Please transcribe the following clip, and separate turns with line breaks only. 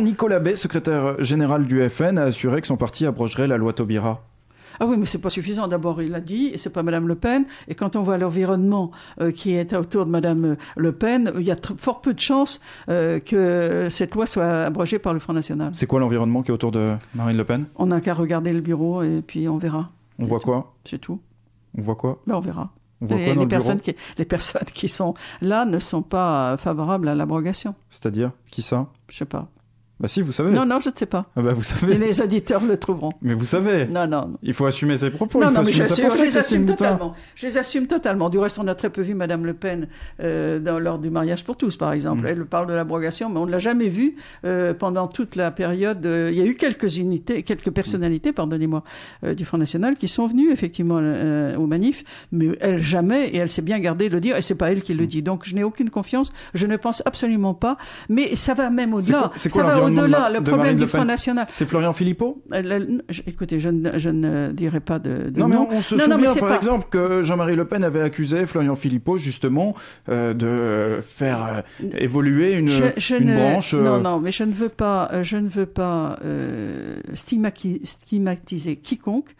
Nicolas Bay, secrétaire général du FN, a assuré que son parti abrogerait la loi Taubira.
Ah oui, mais c'est pas suffisant. D'abord, il l'a dit, et c'est pas Madame Le Pen. Et quand on voit l'environnement euh, qui est autour de Madame euh, Le Pen, euh, il y a fort peu de chances que cette loi soit abrogée par le Front National.
C'est quoi l'environnement qui est autour de Marine Le Pen
On n'a qu'à regarder le bureau et puis on verra.
On voit quoi C'est tout. On voit quoi ben, On verra. On voit les, quoi personnes
qui, les personnes qui sont là ne sont pas favorables à l'abrogation.
C'est-à-dire Qui ça Je sais pas. Bah si, vous savez. Non,
non, je ne sais pas.
Ah, bah, vous savez. Et les
auditeurs le trouveront.
Mais vous savez. Non, non. Il faut assumer ses propos. Non, non, mais je, les assume totalement.
Je les assume totalement. Du reste, on a très peu vu Madame Le Pen euh, lors du mariage pour tous, par exemple. Mm. Elle parle de l'abrogation, mais on ne l'a jamais vue euh, pendant toute la période. Euh, il y a eu quelques unités, quelques personnalités, pardonnez-moi, du Front National qui sont venues effectivement au manif, mais elle jamais, et elle s'est bien gardée de le dire, et c'est pas elle qui le mm. dit. Donc je n'ai aucune confiance. Je ne pense absolument pas. Mais ça va même au-delà. C'est quoi, le problème du Front National. C'est Florian Philippot euh, je, Écoutez, je, ne dirai pas de. de non, mais on, se souvient, par exemple,
que Jean-Marie Le Pen avait accusé Florian Philippot, justement, euh, de euh, faire évoluer une, branche. Non,
non, mais je ne veux pas, je ne veux pas stigmatiser quiconque.